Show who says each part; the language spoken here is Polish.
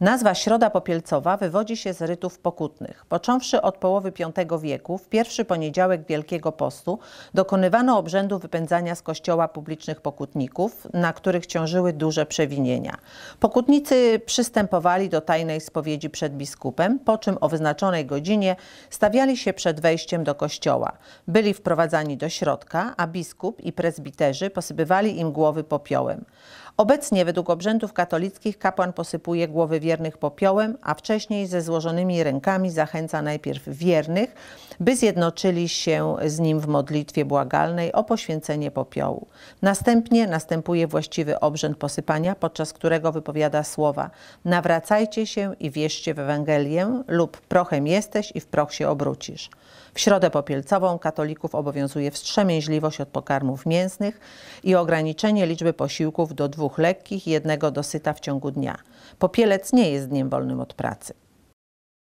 Speaker 1: Nazwa Środa Popielcowa wywodzi się z rytów pokutnych. Począwszy od połowy V wieku, w pierwszy poniedziałek Wielkiego Postu dokonywano obrzędu wypędzania z kościoła publicznych pokutników, na których ciążyły duże przewinienia. Pokutnicy przystępowali do tajnej spowiedzi przed biskupem, po czym o wyznaczonej godzinie stawiali się przed wejściem do kościoła. Byli wprowadzani do środka, a biskup i prezbiterzy posypywali im głowy popiołem. Obecnie według obrzędów katolickich kapłan posypuje głowy wiernych popiołem, a wcześniej ze złożonymi rękami zachęca najpierw wiernych, by zjednoczyli się z nim w modlitwie błagalnej o poświęcenie popiołu. Następnie następuje właściwy obrzęd posypania, podczas którego wypowiada słowa: Nawracajcie się i wierzcie w Ewangelię, lub prochem jesteś i w proch się obrócisz. W środę popielcową katolików obowiązuje wstrzemięźliwość od pokarmów mięsnych i ograniczenie liczby posiłków do dwóch dwóch lekkich i jednego dosyta w ciągu dnia. Popielec nie jest dniem wolnym od pracy.